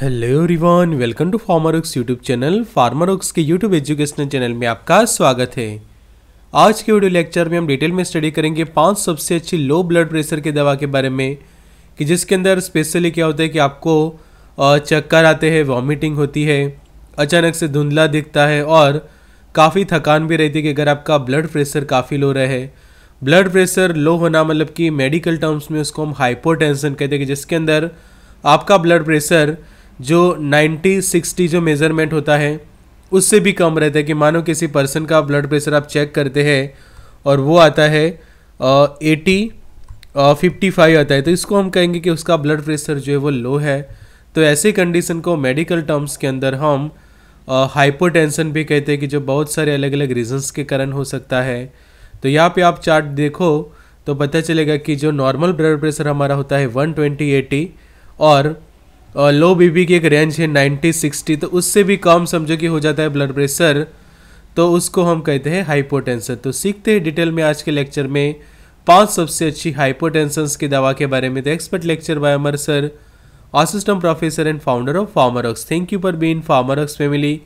hello रिवान welcome to Pharmarox YouTube channel Pharmarox के YouTube educational channel में आपका स्वागत है आज के वीडियो लेक्चर में हम डिटेल में स्टडी करेंगे पांच सबसे अच्छी लो ब्लड प्रेशर की दवा के बारे में कि जिसके अंदर स्पेशली क्या होता है कि आपको चक्कर आते हैं वॉमिटिंग होती है अचानक से धुंधला दिखता है और काफ़ी थकान भी रहती है कि अगर आपका ब्लड प्रेशर काफ़ी लो रहे ब्लड प्रेशर लो होना मतलब कि मेडिकल टर्म्स में उसको हम हाइपोटेंशन कहते हैं कि जिसके अंदर आपका ब्लड प्रेशर जो 90 60 जो मेज़रमेंट होता है उससे भी कम रहता है कि मानो किसी पर्सन का ब्लड प्रेशर आप चेक करते हैं और वो आता है एटी फिफ्टी फाइव आता है तो इसको हम कहेंगे कि उसका ब्लड प्रेशर जो है वो लो है तो ऐसे कंडीशन को मेडिकल टर्म्स के अंदर हम हाइपोटेंशन भी कहते हैं कि जो बहुत सारे अलग अलग रीजंस के कारण हो सकता है तो यहाँ पे आप चार्ट देखो तो पता चलेगा कि जो नॉर्मल ब्लड प्रेशर हमारा होता है ट्वेंटी एटी और लो बीपी की एक रेंज है नाइन्टी सिक्सटी तो उससे भी कम समझो कि हो जाता है ब्लड प्रेशर तो उसको हम कहते हैं हाइपोटेंशन तो सीखते हैं डिटेल में आज के लेक्चर में पांच सबसे अच्छी हाइपोटेंशंस की दवा के बारे में तो expert lecture by Amar sir assistant professor and founder of Pharmarox thank you for being Pharmarox family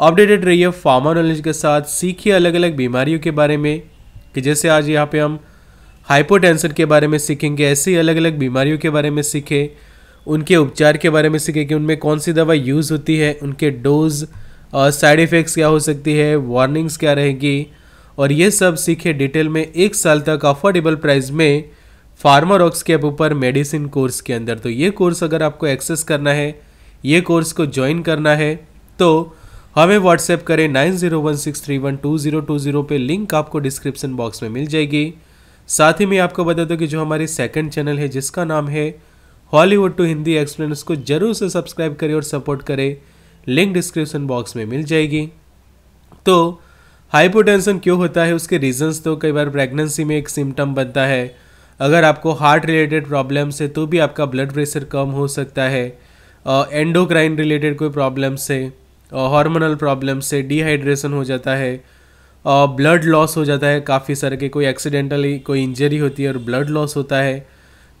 updated रहिए फार्मा नॉलेज के साथ सीखिए अलग अलग बीमारियों के बारे में कि जैसे आज यहाँ पे हम हाइपोटेंशन के बारे में सीखेंगे ऐसे ही अलग अलग बीमारियों के बारे में सीखें उनके उपचार के बारे में सीखे कि उनमें कौन सी दवा यूज़ होती है उनके डोज साइड इफ़ेक्ट्स क्या हो सकती है वार्निंग्स क्या रहेगी और ये सब सीखे डिटेल में एक साल तक अफोर्डेबल प्राइस में फार्मारॉक्स के ऐप ऊपर मेडिसिन कोर्स के अंदर तो ये कोर्स अगर आपको एक्सेस करना है ये कोर्स को ज्वाइन करना है तो हमें व्हाट्सएप करें nine zero one six three one two zero two zero पर लिंक आपको डिस्क्रिप्शन बॉक्स में मिल जाएगी साथ ही मैं आपको बता दूं कि जो हमारी सेकंड चैनल है जिसका नाम है हॉलीवुड टू हिंदी एक्सप्लेनर्स को जरूर से सब्सक्राइब करें और सपोर्ट करें लिंक डिस्क्रिप्शन बॉक्स में मिल जाएगी तो हाइपोटेंशन क्यों होता है उसके रीजंस तो कई बार प्रेगनेंसी में एक सिम्टम बनता है अगर आपको हार्ट रिलेटेड प्रॉब्लम्स है तो भी आपका ब्लड प्रेशर कम हो सकता है एंडोक्राइन रिलेटेड कोई प्रॉब्लम्स है हार्मोनल प्रॉब्लम्स से डिहाइड्रेशन हो जाता है ब्लड लॉस हो जाता है काफ़ी सारे के कोई एक्सीडेंटली कोई इंजरी होती है और ब्लड लॉस होता है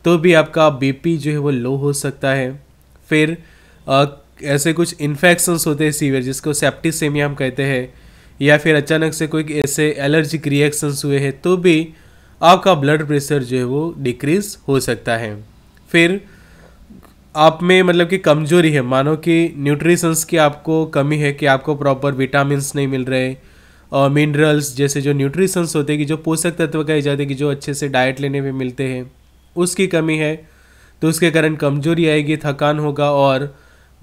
तो भी आपका बीपी जो है वो लो हो सकता है फिर आ, ऐसे कुछ इन्फेक्शंस होते हैं सीवियर जिसको सेप्टिसेमिया हम कहते हैं या फिर अचानक से कोई ऐसे एलर्जिक रिएक्शंस हुए हैं तो भी आपका ब्लड प्रेशर जो है वो डिक्रीज हो सकता है फिर आप में मतलब कि कमजोरी है मानो कि न्यूट्रिशंस की आपको कमी है कि आपको प्रॉपर विटामिन नहीं मिल रहे और मिनरल्स जैसे जो न्यूट्रिशंस होते हैं कि जो पोषक तत्व कहे जाते हैं कि जो अच्छे से डाइट लेने में मिलते हैं उसकी कमी है तो उसके कारण कमजोरी आएगी थकान होगा और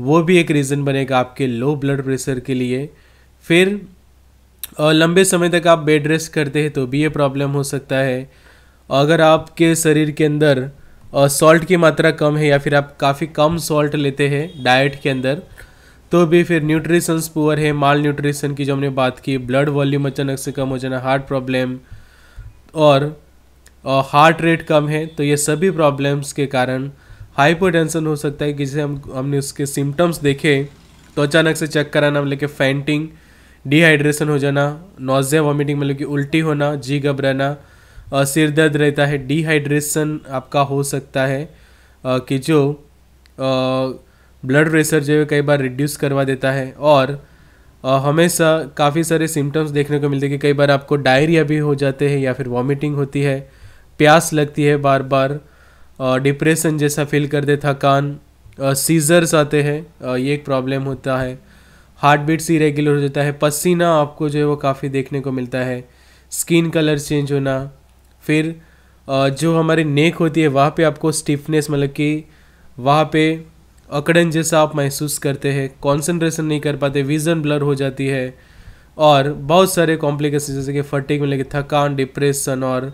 वो भी एक रीज़न बनेगा आपके लो ब्लड प्रेशर के लिए फिर लंबे समय तक आप बेड रेस्ट करते हैं तो भी ये प्रॉब्लम हो सकता है अगर आपके शरीर के अंदर सॉल्ट की मात्रा कम है या फिर आप काफ़ी कम सॉल्ट लेते हैं डाइट के अंदर तो भी फिर न्यूट्रिशंस पुअर है माल न्यूट्रिशन की जो हमने बात की ब्लड वॉल्यूम अचानक से कम हो जाना हार्ट प्रॉब्लम और हार्ट रेट कम है तो ये सभी प्रॉब्लम्स के कारण हाइपोटेंशन हो सकता है जिसे हम हमने उसके सिम्टम्स देखे तो अचानक से चेक कराना मतलब कि फैंटिंग डिहाइड्रेशन हो जाना नोजिया वॉमिटिंग मतलब कि उल्टी होना जी घबराना सिर दर्द रहता है डिहाइड्रेशन आपका हो सकता है आ, कि जो ब्लड प्रेशर जो है कई बार रिड्यूस करवा देता है और आ, हमेशा काफ़ी सारे सिम्टम्स देखने को मिलते हैं कि कई बार आपको डायरिया भी हो जाते हैं या फिर वॉमिटिंग होती है प्यास लगती है बार बार डिप्रेशन जैसा फील करते थकान सीजर्स आते हैं ये एक प्रॉब्लम होता है हार्ट बीट्स रेगुलर हो जाता है पसीना आपको जो है वो काफ़ी देखने को मिलता है स्किन कलर चेंज होना फिर जो हमारी नेक होती है वहाँ पे आपको स्टिफनेस मतलब कि वहाँ पे अकड़न जैसा आप महसूस करते हैं कंसंट्रेशन नहीं कर पाते विज़न ब्लर हो जाती है और बहुत सारे कॉम्प्लिकेशन जैसे कि फटिक मतलब कि थकान डिप्रेशन और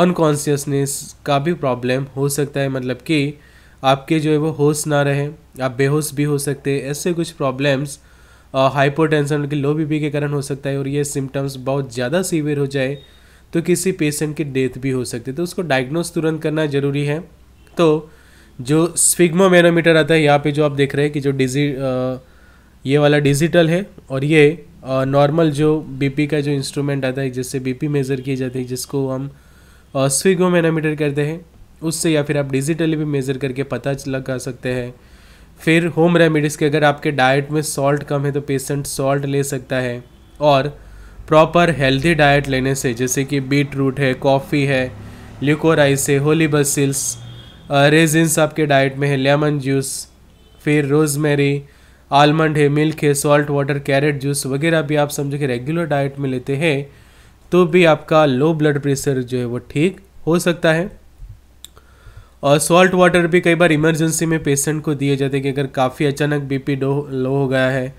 अनकॉन्सियसनेस का भी प्रॉब्लम हो सकता है मतलब कि आपके जो है वो होश ना रहे आप बेहोश भी हो सकते हैं ऐसे कुछ प्रॉब्लम्स हाइपोटेंशन के लो बीपी के कारण हो सकता है और ये सिम्टम्स बहुत ज़्यादा सीवियर हो जाए तो किसी पेशेंट की डेथ भी हो सकती है तो उसको डायग्नोस तुरंत करना ज़रूरी है तो जो स्फिग्मोमेनोमीटर आता है यहाँ पे जो आप देख रहे हैं कि जो डिजी ये वाला डिजिटल है और ये नॉर्मल जो बीपी का जो इंस्ट्रूमेंट आता है जिससे बीपी मेज़र किए जाते हैं जिसको हम स्विगोमेनामीटर करते हैं उससे या फिर आप डिजिटली भी मेज़र करके पता लगा सकते हैं फिर होम रेमेडीज़ के अगर आपके डाइट में सॉल्ट कम है तो पेशेंट सॉल्ट ले सकता है और प्रॉपर हेल्दी डाइट लेने से जैसे कि बीट रूट है कॉफ़ी है ल्यूकोराइस है होली बसिल्स रेजिन्स आपके डाइट में है लेमन जूस फिर रोजमेरी आलमंड है मिल्क है सॉल्ट वाटर कैरेट जूस वगैरह भी आप समझो कि रेगुलर डाइट में लेते हैं तो भी आपका लो ब्लड प्रेशर जो है वो ठीक हो सकता है और सॉल्ट वाटर भी कई बार इमरजेंसी में पेशेंट को दिए जाते हैं कि अगर काफ़ी अचानक बीपी लो हो गया है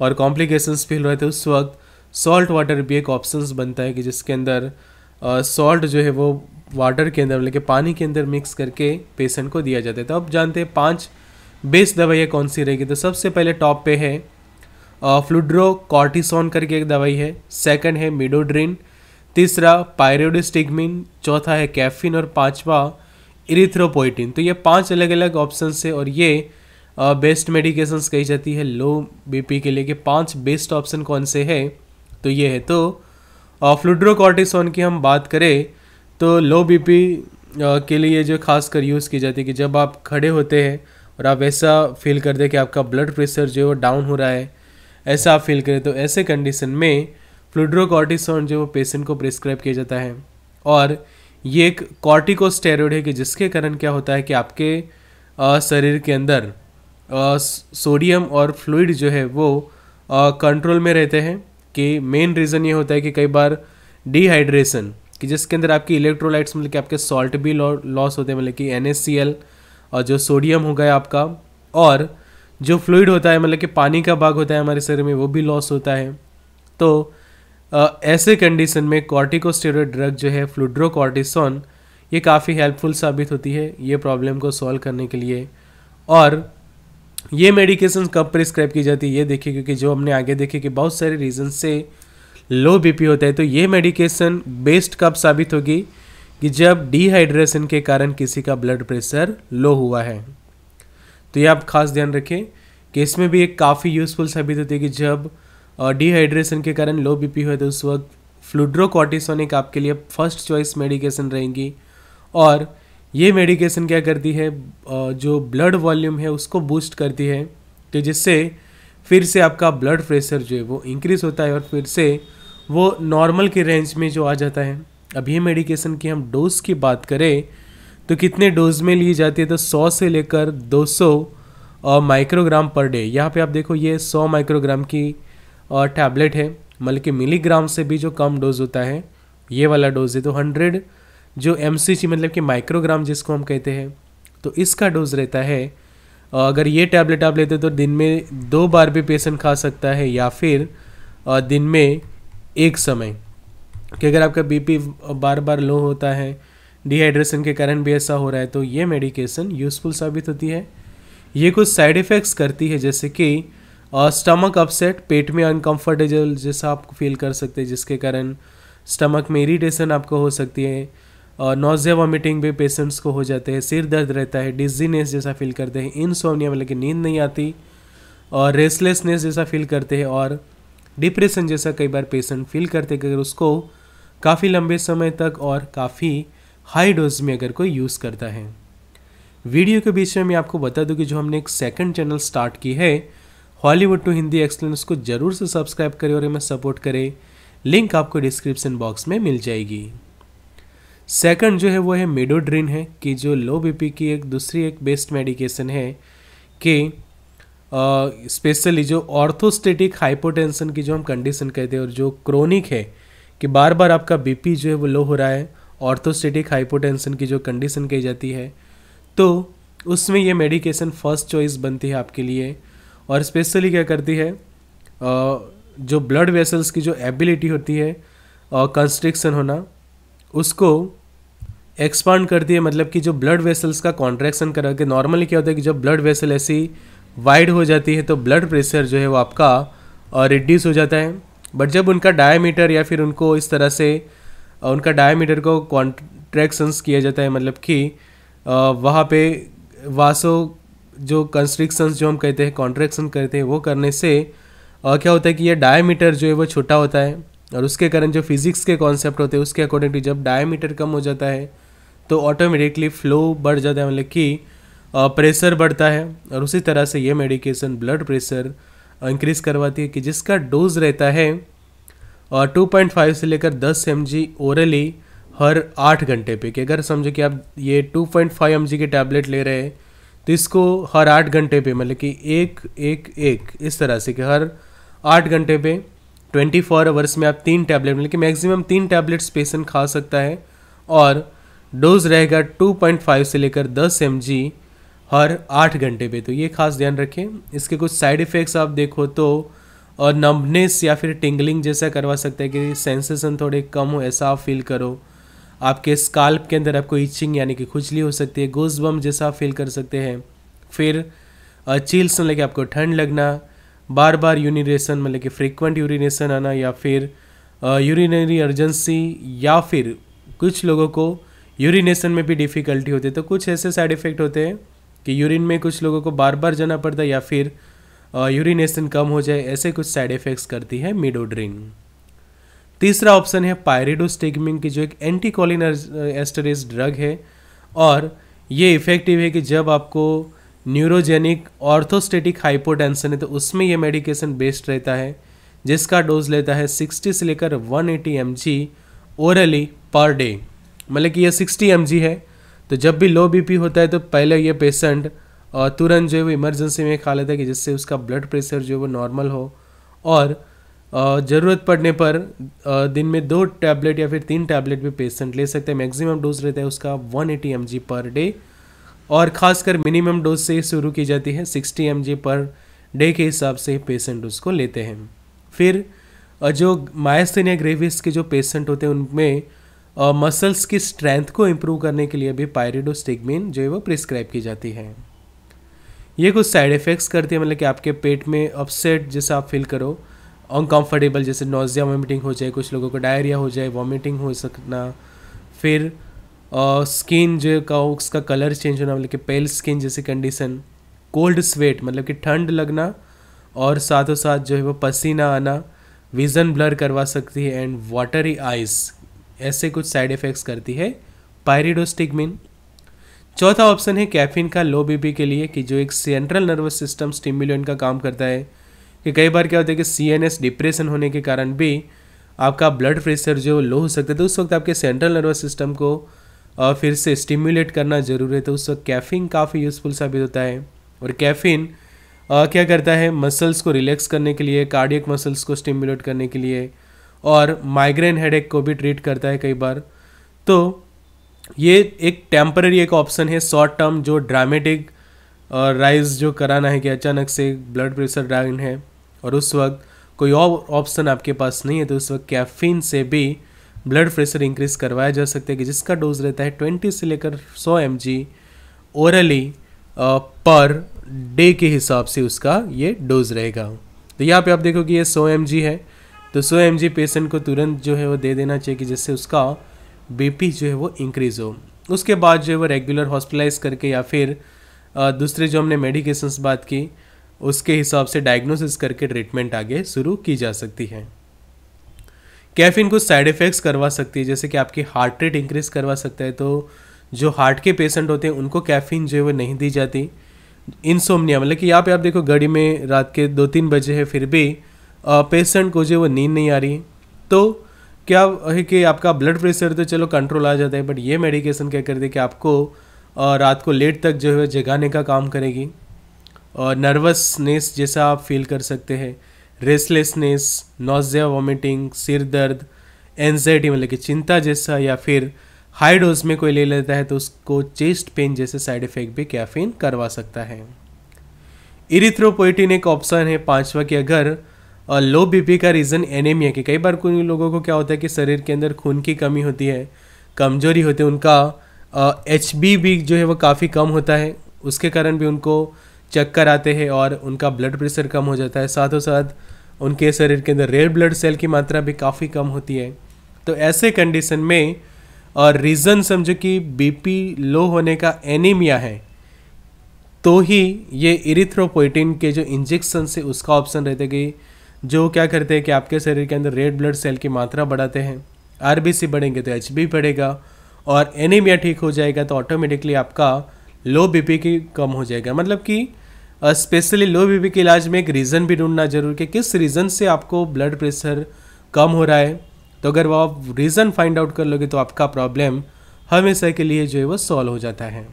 और कॉम्प्लिकेशंस फील रहे थे तो उस वक्त सॉल्ट वाटर भी एक ऑप्शन बनता है कि जिसके अंदर सॉल्ट जो है वो वाटर के अंदर मतलब पानी के अंदर मिक्स करके पेशेंट को दिया जाता है तो अब जानते हैं पाँच बेस दवाइयाँ कौन सी रहेगी तो सबसे पहले टॉप पे है फ्लूड्रो कॉर्टिसोन करके एक दवाई है सेकंड है मिडोड्रिन तीसरा पायरोडिस्टिगमिन चौथा है कैफिन और पांचवा इरिथ्रोपोइटिन तो ये पांच अलग अलग ऑप्शन है और ये बेस्ट मेडिकेशंस कही जाती है लो बीपी के लिए कि पांच बेस्ट ऑप्शन कौन से है तो ये है तो फ्लूड्रोकॉर्टिसोन की हम बात करें तो लो बीपी के लिए जो खास कर यूज़ की जाती है कि जब आप खड़े होते हैं और आप ऐसा फील करते हैं कि आपका ब्लड प्रेशर जो है डाउन हो रहा है ऐसा आप फील करें तो ऐसे कंडीशन में फ्लूड्रोकॉर्टिसोन जो पेशेंट को प्रिस्क्राइब किया जाता है और ये एक कॉर्टिकोस्टेरॉइड है कि जिसके कारण क्या होता है कि आपके शरीर के अंदर सोडियम और फ्लूइड जो है वो कंट्रोल में रहते हैं कि मेन रीज़न ये होता है कि कई बार डिहाइड्रेशन कि जिसके अंदर आपकी इलेक्ट्रोलाइट्स मतलब कि आपके सॉल्ट भी लॉस होते हैं मतलब कि एन और जो सोडियम हो गया आपका और जो फ्लूड होता है मतलब कि पानी का भाग होता है हमारे शरीर में वो भी लॉस होता है तो ऐसे कंडीशन में कॉर्टिकोस्टेरोड ड्रग जो है फ्लूड्रोकॉर्टिसोन ये काफ़ी हेल्पफुल साबित होती है ये प्रॉब्लम को सॉल्व करने के लिए और ये मेडिकेशन कब प्रिस्क्राइब की जाती है ये देखिए क्योंकि जो हमने आगे देखे कि बहुत सारे रीजन से लो बीपी होता है तो ये मेडिकेशन बेस्ट कब साबित होगी कि जब डिहाइड्रेशन के कारण किसी का ब्लड प्रेशर लो हुआ है तो ये आप खास ध्यान रखें कि इसमें भी एक काफ़ी यूज़फुल साबित होती है कि जब डिहाइड्रेशन के कारण लो बीपी हुए तो उस वक्त फ्लूड्रोकॉटिसोनिक आपके लिए फर्स्ट चॉइस मेडिकेशन रहेंगी और ये मेडिकेशन क्या करती है जो ब्लड वॉल्यूम है उसको बूस्ट करती है तो जिससे फिर से आपका ब्लड प्रेशर जो है वो इंक्रीज़ होता है और फिर से वो नॉर्मल के रेंज में जो आ जाता है अब ये मेडिकेशन की हम डोज की बात करें तो कितने डोज में ली जाती है तो 100 से लेकर 200 माइक्रोग्राम पर डे यहाँ पे आप देखो ये 100 माइक्रोग्राम की और टैबलेट है मतलब कि मिलीग्राम से भी जो कम डोज होता है ये वाला डोज है तो हंड्रेड जो एम मतलब कि माइक्रोग्राम जिसको हम कहते हैं तो इसका डोज रहता है अगर ये टैबलेट आप लेते तो दिन में दो बार भी पेशेंट खा सकता है या फिर दिन में एक समय कि अगर आपका बीपी बार बार लो होता है डिहाइड्रेशन के कारण भी ऐसा हो रहा है तो ये मेडिकेशन यूज़फुल साबित होती है ये कुछ साइड इफ़ेक्ट्स करती है जैसे कि स्टमक अपसेट पेट में अनकंफर्टेबल जैसा आप फील कर सकते हैं जिसके कारण स्टमक में इरीटेशन आपको हो सकती है नोजिया वॉमिटिंग भी पेशेंट्स को हो जाते हैं सिर दर्द रहता है डिजीनेस जैसा फील करते हैं सोनिया मतलब कि नींद नहीं आती और रेसलेसनेस जैसा फील करते हैं और डिप्रेशन जैसा कई बार पेशेंट फील करते हैं अगर उसको काफ़ी लंबे समय तक और काफ़ी हाई डोज में अगर कोई यूज़ करता है वीडियो के बीच में मैं आपको बता दूं कि जो हमने एक सेकंड चैनल स्टार्ट की है हॉलीवुड टू हिंदी एक्सलेंस को ज़रूर से सब्सक्राइब करें और हमें सपोर्ट करें लिंक आपको डिस्क्रिप्शन बॉक्स में मिल जाएगी सेकंड जो है वो है मेडोड्रिन है कि जो लो बीपी की एक दूसरी एक बेस्ट मेडिकेशन है कि स्पेशली जो ऑर्थोस्टेटिक हाइपोटेंशन की जो हम कंडीशन कहते हैं और जो क्रोनिक है कि बार बार आपका बीपी जो है वो लो हो रहा है ऑर्थोस्टेटिक हाइपोटेंशन की जो कंडीशन कही जाती है तो उसमें यह मेडिकेशन फर्स्ट चॉइस बनती है आपके लिए और स्पेशली क्या करती है जो ब्लड वेसल्स की जो एबिलिटी होती है कंस्ट्रिक्शन होना उसको एक्सपांड करती है मतलब कि जो ब्लड वेसल्स का कॉन्ट्रैक्शन करा के नॉर्मली क्या होता है कि जब ब्लड वेसल ऐसी वाइड हो जाती है तो ब्लड प्रेशर जो है वो आपका रिड्यूस हो जाता है बट जब उनका डायमीटर या फिर उनको इस तरह से उनका डायमीटर को कॉन्ट्रैक्शंस किया जाता है मतलब कि वहाँ पे वासो जो कंस्ट्रिक्शंस जो हम कहते हैं कॉन्ट्रेक्शन कहते हैं वो करने से और क्या होता है कि ये डायमीटर जो है वो छोटा होता है और उसके कारण जो फिज़िक्स के कॉन्सेप्ट होते हैं उसके अकॉर्डिंग टू जब डायमीटर कम हो जाता है तो ऑटोमेटिकली फ्लो बढ़ जाता है मतलब कि प्रेशर बढ़ता है और उसी तरह से ये मेडिकेशन ब्लड प्रेशर इंक्रीज़ करवाती है कि जिसका डोज रहता है और फाइव से लेकर दस एम ओरली हर आठ घंटे पे कि अगर समझो कि आप ये फाइव एम के टैबलेट ले रहे हैं तो इसको हर आठ घंटे पे मतलब कि एक एक एक इस तरह से कि हर आठ घंटे पे ट्वेंटी फोर आवर्स में आप तीन टैबलेट मतलब कि मैक्सिमम तीन टैबलेट्स पेशेंट खा सकता है और डोज रहेगा 2.5 से लेकर 10 एम हर आठ घंटे पे तो ये खास ध्यान रखें इसके कुछ साइड इफ़ेक्ट्स आप देखो तो और नम्बनेस या फिर टिंगलिंग जैसा करवा सकते हैं कि सेंसेशन थोड़े कम हो ऐसा आप फील करो आपके स्काल्प के अंदर आपको इचिंग यानी कि खुजली हो सकती है गोज बम जैसा फील कर सकते हैं फिर चील्स मतलब कि आपको ठंड लगना बार बार यूरिनेशन मतलब कि फ्रीक्वेंट यूरिनेशन आना या फिर यूरिनरी अर्जेंसी या फिर कुछ लोगों को यूरिनेशन में भी डिफ़िकल्टी होती है तो कुछ ऐसे साइड इफ़ेक्ट होते हैं कि यूरिन में कुछ लोगों को बार बार जाना पड़ता है या फिर यूरिनेशन कम हो जाए ऐसे कुछ साइड इफ़ेक्ट्स करती है मिडोड्रिन तीसरा ऑप्शन है पायरेडोस्टिगमिंग की जो एक एंटी कॉलिन एस्टरेज ड्रग है और ये इफ़ेक्टिव है कि जब आपको न्यूरोजेनिक ऑर्थोस्टेटिक हाइपोटेंशन है तो उसमें यह मेडिकेशन बेस्ड रहता है जिसका डोज लेता है 60 से लेकर 180 eighty M G orally per day मतलब कि यह 60 एम है तो जब भी लो बीपी होता है तो पहले ये पेशेंट तुरंत जो है वो इमरजेंसी में खा लेता है कि जिससे उसका ब्लड प्रेशर जो है वो नॉर्मल हो और ज़रूरत पड़ने पर दिन में दो टैबलेट या फिर तीन टैबलेट भी पेशेंट ले सकते हैं मैक्सिमम डोज रहता है उसका 180 एटी पर डे और ख़ासकर मिनिमम डोज से शुरू की जाती है 60 एम पर डे के हिसाब से पेशेंट उसको लेते हैं फिर जो मायास्थेनिया ग्रेविस के जो पेशेंट होते हैं उनमें मसल्स की स्ट्रेंथ को इम्प्रूव करने के लिए भी पायरिडोस्टिगमिन जो है वो प्रिस्क्राइब की जाती है ये कुछ साइड इफ़ेक्ट्स करती है मतलब कि आपके पेट में अपसेट जैसा आप फील करो अनकम्फर्टेबल जैसे नोजिया वॉमिटिंग हो जाए कुछ लोगों को डायरिया हो जाए वॉमिटिंग हो सकना फिर स्किन जो का उसका कलर चेंज होना मतलब कि पेल स्किन जैसी कंडीशन कोल्ड स्वेट मतलब कि ठंड लगना और साथों साथ जो है वो पसीना आना विज़न ब्लर करवा सकती है एंड वाटरी आइज ऐसे कुछ साइड इफ़ेक्ट्स करती है पायरिडोस्टिगमिन चौथा ऑप्शन है कैफीन का लो बीपी के लिए कि जो एक सेंट्रल नर्वस सिस्टम स्टिम्यूलेंट का काम करता है कि कई बार क्या होता है कि सी एन एस डिप्रेशन होने के कारण भी आपका ब्लड प्रेशर जो लो हो सकता है तो उस वक्त आपके सेंट्रल नर्वस सिस्टम को फिर से स्टिम्युलेट करना ज़रूरी है तो उस वक्त कैफीन काफ़ी यूज़फुल साबित होता है और कैफीन क्या करता है मसल्स को रिलैक्स करने के लिए कार्डियक मसल्स को स्टिम्युलेट करने के लिए और माइग्रेन हेडेक को भी ट्रीट करता है कई बार तो ये एक टेम्पररी एक ऑप्शन है शॉर्ट टर्म जो ड्रामेटिक और राइज जो कराना है कि अचानक से ब्लड प्रेशर डाउन है और उस वक्त कोई और ऑप्शन आपके पास नहीं है तो उस वक्त कैफीन से भी ब्लड प्रेशर इंक्रीज करवाया जा सकता है कि जिसका डोज रहता है ट्वेंटी से लेकर सौ M G orally per day के हिसाब से उसका ये डोज रहेगा तो यहाँ पे आप देखो कि ये 100 एम है तो 100 एम पेशेंट को तुरंत जो है वो दे देना चाहिए कि जिससे उसका पी जो है वो इंक्रीज़ हो उसके बाद जो है वो रेगुलर हॉस्पिटलाइज करके या फिर दूसरे जो हमने मेडिकेशंस बात की उसके हिसाब से डायग्नोसिस करके ट्रीटमेंट आगे शुरू की जा सकती है कैफीन कुछ साइड इफ़ेक्ट्स करवा सकती है जैसे कि आपकी हार्ट रेट इंक्रीज़ करवा सकता है तो जो हार्ट के पेशेंट होते हैं उनको कैफीन जो है वो नहीं दी जाती इंसोमनिया मतलब कि यहाँ पे आप देखो घड़ी में रात के दो तीन बजे है फिर भी पेशेंट को जो है वो नींद नहीं आ रही तो क्या है कि आपका ब्लड प्रेशर तो चलो कंट्रोल आ जाता है बट ये मेडिकेशन क्या कर दे कि आपको और रात को लेट तक जो है जगाने का काम करेगी और नर्वसनेस जैसा आप फील कर सकते हैं रेसलेसनेस नोजिया वॉमिटिंग सिर दर्द एनजाइटी मतलब कि चिंता जैसा या फिर हाई डोज में कोई ले लेता है तो उसको चेस्ट पेन जैसे साइड इफेक्ट भी कैफीन करवा सकता है इरिथ्रोपोइटिन एक ऑप्शन है पांचवा कि अगर लो बीपी का रीज़न एनेमिया के कई बार कुछ लोगों को क्या होता है कि शरीर के अंदर खून की कमी होती है कमजोरी होती है उनका एच बी भी जो है वो काफ़ी कम होता है उसके कारण भी उनको चक्कर आते हैं और उनका ब्लड प्रेशर कम हो जाता है साथों साथ उनके शरीर के अंदर रेड ब्लड सेल की मात्रा भी काफ़ी कम होती है तो ऐसे कंडीशन में और रीज़न समझो कि बीपी लो होने का एनीमिया है तो ही ये इरिथ्रोपोइटिन के जो इंजेक्शन से उसका ऑप्शन रहते कि जो क्या करते हैं कि आपके शरीर के अंदर रेड ब्लड सेल की मात्रा बढ़ाते हैं आर बढ़ेंगे तो एच बढ़ेगा और एनीमिया ठीक हो जाएगा तो ऑटोमेटिकली आपका लो बीपी की कम हो जाएगा मतलब कि स्पेशली लो बीपी के इलाज में एक रीज़न भी ढूंढना जरूर कि किस रीज़न से आपको ब्लड प्रेशर कम हो रहा है तो अगर वो आप रीज़न फाइंड आउट कर लोगे तो आपका प्रॉब्लम हमेशा के लिए जो है वो सॉल्व हो जाता है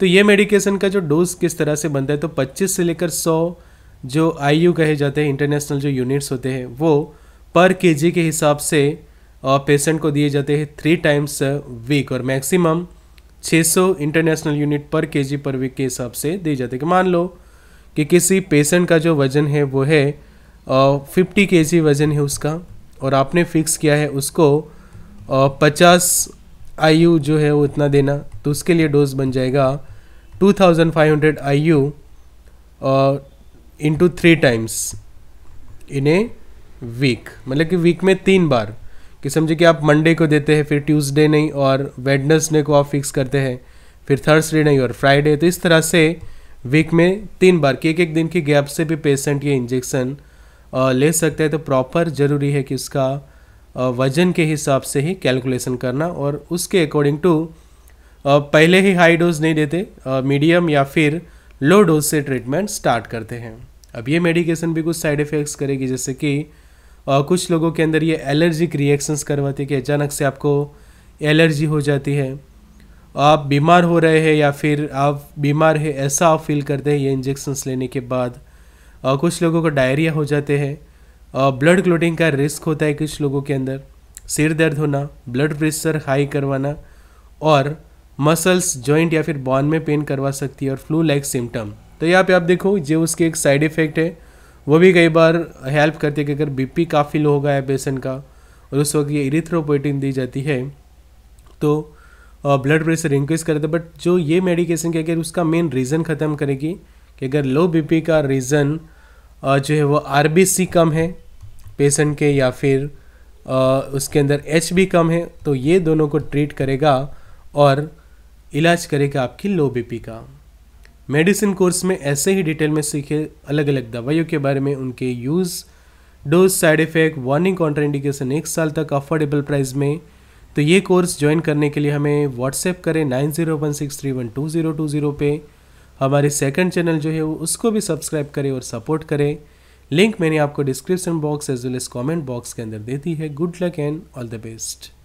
तो ये मेडिकेशन का जो डोज किस तरह से बनता है तो 25 से लेकर 100 जो आईयू कहे जाते हैं इंटरनेशनल जो यूनिट्स होते हैं वो पर केजी के हिसाब से पेशेंट को दिए जाते हैं थ्री टाइम्स वीक और maximum 600 international unit per kg per week के हिसाब से दिए जाते हैं मान लो कि किसी पेशेंट का जो वज़न है वो है फिफ्टी के जी वज़न है उसका और आपने फिक्स किया है उसको पचास आई यू जो है वो इतना देना तो उसके लिए डोज बन जाएगा two thousand five hundred I U three times in a week मतलब कि वीक में तीन बार कि समझिए कि आप मंडे को देते हैं फिर ट्यूसडे नहीं और वेडनेसडे को आप फिक्स करते हैं फिर थर्सडे नहीं और फ्राइडे तो इस तरह से वीक में तीन बार एक एक दिन के गैप से भी पेशेंट ये इंजेक्शन ले सकते हैं तो प्रॉपर ज़रूरी है कि उसका वजन के हिसाब से ही कैलकुलेशन करना और उसके अकॉर्डिंग टू पहले ही हाई डोज नहीं देते मीडियम या फिर लो डोज से ट्रीटमेंट स्टार्ट करते हैं अब ये मेडिकेशन भी कुछ साइड इफ़ेक्ट्स करेगी जैसे कि और कुछ लोगों के अंदर ये एलर्जिक रिएक्शंस करवाती है कि अचानक से आपको एलर्जी हो जाती है आप बीमार हो रहे हैं या फिर आप बीमार है ऐसा आप फील करते हैं ये इंजेक्शन्स लेने के बाद और कुछ लोगों को डायरिया हो जाते हैं और ब्लड क्लोटिंग का रिस्क होता है कुछ लोगों के अंदर सिर दर्द होना ब्लड प्रेशर हाई करवाना और मसल्स जॉइंट या फिर बॉन में पेन करवा सकती है और फ्लू लाइक सिम्टम तो यहाँ पे आप देखो जो उसके एक साइड इफ़ेक्ट है वो भी कई बार हेल्प करती है कि अगर बीपी काफ़ी लो हो गया है पेशेंट का और उस वक्त ये इरिथ्रोपोइटिन दी जाती है तो ब्लड प्रेशर इंक्रीज करते है बट जो ये मेडिकेशन क्या अगर उसका मेन रीज़न ख़त्म करेगी कि अगर लो बी का रीज़न जो है वो आर कम है पेशेंट के या फिर उसके अंदर एच भी कम है तो ये दोनों को ट्रीट करेगा और इलाज करेगा आपकी लो बीपी का मेडिसिन कोर्स में ऐसे ही डिटेल में सीखे अलग अलग दवाइयों के बारे में उनके use dose side effect warning contraindication एक साल तक अफोर्डेबल प्राइस में तो ये कोर्स ज्वाइन करने के लिए हमें व्हाट्सएप करें nine zero one six three one two zero two zero पे हमारे सेकंड चैनल जो है वो उसको भी सब्सक्राइब करें और सपोर्ट करें लिंक मैंने आपको description box as well as comment box के अंदर दे दी है good luck and all the best